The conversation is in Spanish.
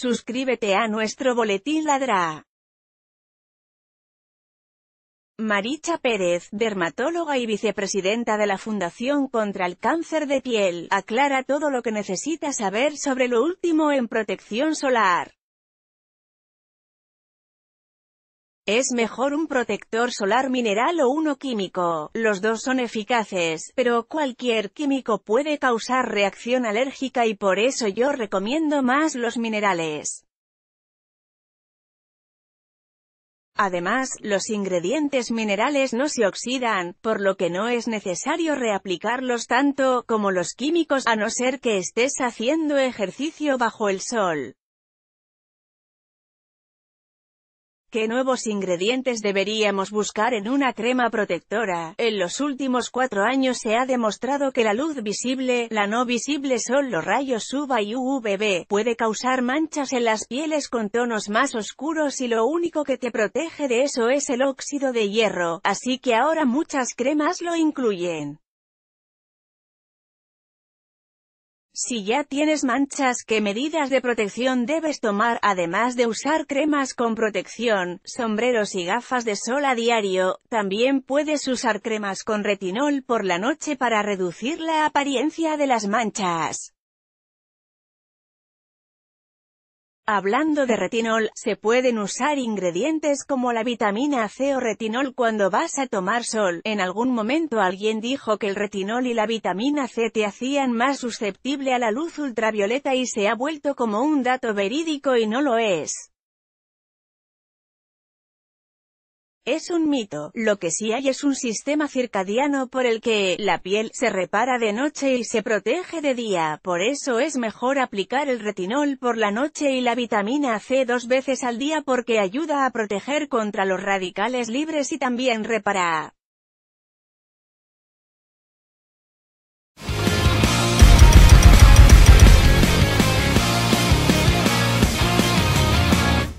Suscríbete a nuestro boletín Ladra. Maricha Pérez, dermatóloga y vicepresidenta de la Fundación contra el Cáncer de Piel, aclara todo lo que necesita saber sobre lo último en protección solar. Es mejor un protector solar mineral o uno químico. Los dos son eficaces, pero cualquier químico puede causar reacción alérgica y por eso yo recomiendo más los minerales. Además, los ingredientes minerales no se oxidan, por lo que no es necesario reaplicarlos tanto como los químicos a no ser que estés haciendo ejercicio bajo el sol. ¿Qué nuevos ingredientes deberíamos buscar en una crema protectora? En los últimos cuatro años se ha demostrado que la luz visible, la no visible son los rayos UVA y UVB, puede causar manchas en las pieles con tonos más oscuros y lo único que te protege de eso es el óxido de hierro, así que ahora muchas cremas lo incluyen. Si ya tienes manchas, ¿qué medidas de protección debes tomar? Además de usar cremas con protección, sombreros y gafas de sol a diario, también puedes usar cremas con retinol por la noche para reducir la apariencia de las manchas. Hablando de retinol, se pueden usar ingredientes como la vitamina C o retinol cuando vas a tomar sol. En algún momento alguien dijo que el retinol y la vitamina C te hacían más susceptible a la luz ultravioleta y se ha vuelto como un dato verídico y no lo es. Es un mito, lo que sí hay es un sistema circadiano por el que, la piel, se repara de noche y se protege de día, por eso es mejor aplicar el retinol por la noche y la vitamina C dos veces al día porque ayuda a proteger contra los radicales libres y también repara